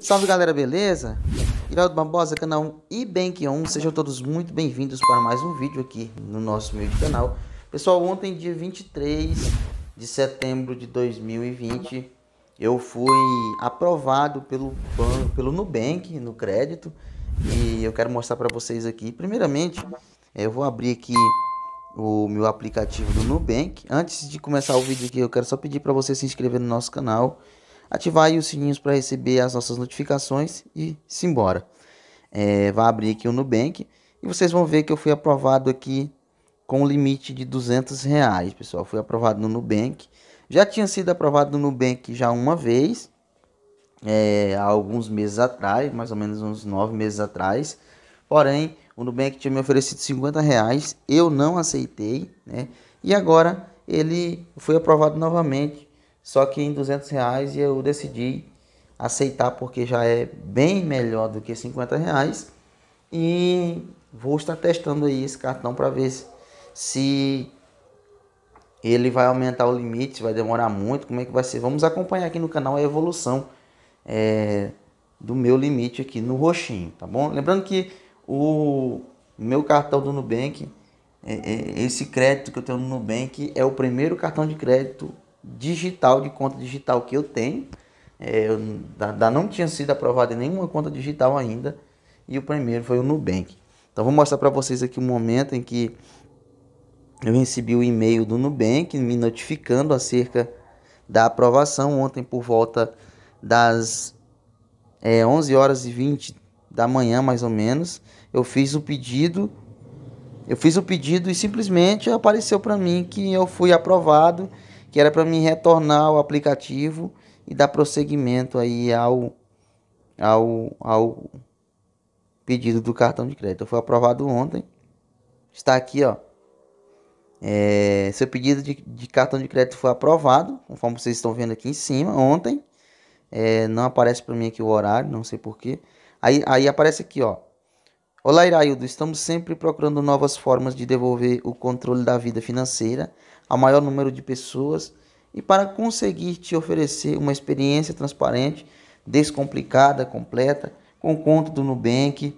Salve galera, beleza? Iraldo Barbosa, canal Ibank 1, sejam todos muito bem-vindos para mais um vídeo aqui no nosso meio de canal. Pessoal, ontem dia 23 de setembro de 2020, eu fui aprovado pelo, pelo Nubank no crédito e eu quero mostrar para vocês aqui. Primeiramente, eh, eu vou abrir aqui o meu aplicativo do Nubank. Antes de começar o vídeo aqui, eu quero só pedir para você se inscrever no nosso canal ativar aí os sininhos para receber as nossas notificações e simbora. É, vai abrir aqui o Nubank e vocês vão ver que eu fui aprovado aqui com o limite de 200 reais, pessoal. Fui aprovado no Nubank. Já tinha sido aprovado no Nubank já uma vez, é, há alguns meses atrás, mais ou menos uns nove meses atrás. Porém, o Nubank tinha me oferecido 50 reais, eu não aceitei, né? E agora ele foi aprovado novamente só que em 200 reais eu decidi aceitar porque já é bem melhor do que 50 reais. E vou estar testando aí esse cartão para ver se, se ele vai aumentar o limite, vai demorar muito, como é que vai ser. Vamos acompanhar aqui no canal a evolução é, do meu limite aqui no roxinho, tá bom? Lembrando que o meu cartão do Nubank, é, é, esse crédito que eu tenho no Nubank é o primeiro cartão de crédito digital, de conta digital que eu tenho. É, eu, da, não tinha sido aprovada nenhuma conta digital ainda. E o primeiro foi o Nubank. Então vou mostrar para vocês aqui o um momento em que eu recebi o e-mail do Nubank me notificando acerca da aprovação ontem por volta das é, 11 horas e 20 da manhã mais ou menos. Eu fiz o pedido, eu fiz o pedido e simplesmente apareceu para mim que eu fui aprovado que era para me retornar ao aplicativo e dar prosseguimento aí ao, ao, ao pedido do cartão de crédito. Foi aprovado ontem. Está aqui, ó. É, seu pedido de, de, cartão de crédito foi aprovado, conforme vocês estão vendo aqui em cima, ontem. É, não aparece para mim aqui o horário, não sei porquê. Aí, aí aparece aqui, ó. Olá, Iraildo. Estamos sempre procurando novas formas de devolver o controle da vida financeira ao maior número de pessoas e para conseguir te oferecer uma experiência transparente, descomplicada, completa, com conta do Nubank,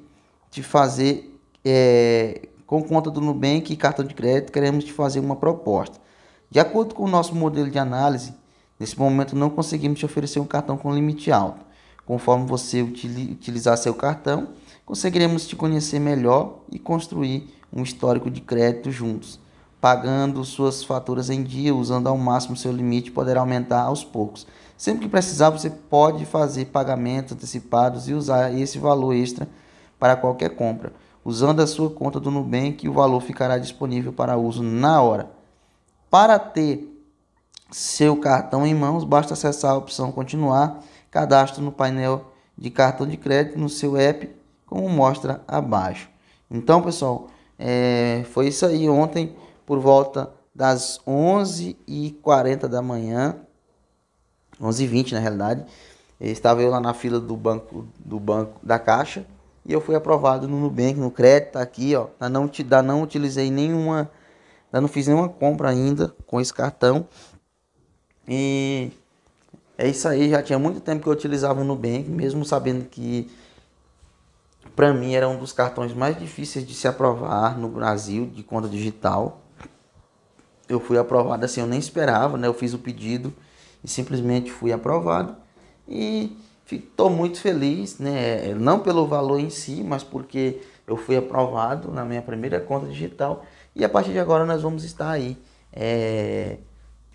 te fazer é, com conta do Nubank e cartão de crédito, queremos te fazer uma proposta. De acordo com o nosso modelo de análise, nesse momento não conseguimos te oferecer um cartão com limite alto. Conforme você utilizar seu cartão, conseguiremos te conhecer melhor e construir um histórico de crédito juntos. Pagando suas faturas em dia, usando ao máximo seu limite, poderá aumentar aos poucos. Sempre que precisar, você pode fazer pagamentos antecipados e usar esse valor extra para qualquer compra, usando a sua conta do Nubank, o valor ficará disponível para uso na hora. Para ter seu cartão em mãos, basta acessar a opção Continuar, cadastro no painel de cartão de crédito no seu app como mostra abaixo. Então, pessoal, é, foi isso aí ontem por volta das 11h40 da manhã, 11h20 na realidade, eh, estava eu lá na fila do banco, do banco da Caixa e eu fui aprovado no Nubank, no crédito, tá aqui, ó, da não, da não utilizei nenhuma, da não fiz nenhuma compra ainda com esse cartão e é isso aí, já tinha muito tempo que eu utilizava o Nubank, mesmo sabendo que para mim era um dos cartões mais difíceis de se aprovar no Brasil de conta digital. Eu fui aprovado assim, eu nem esperava, né? Eu fiz o pedido e simplesmente fui aprovado e estou muito feliz, né? É, não pelo valor em si, mas porque eu fui aprovado na minha primeira conta digital e a partir de agora nós vamos estar aí é,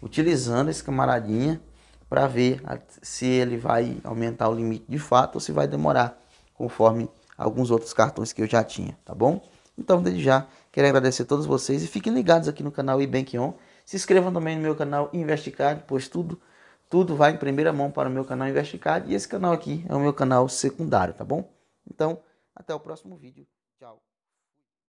utilizando esse camaradinha para ver se ele vai aumentar o limite de fato ou se vai demorar conforme alguns outros cartões que eu já tinha, tá bom? Então, desde já, quero agradecer a todos vocês e fiquem ligados aqui no canal iBank On. Se inscrevam também no meu canal Investicard, pois tudo, tudo vai em primeira mão para o meu canal Investicard. E esse canal aqui é o meu canal secundário, tá bom? Então, até o próximo vídeo. Tchau.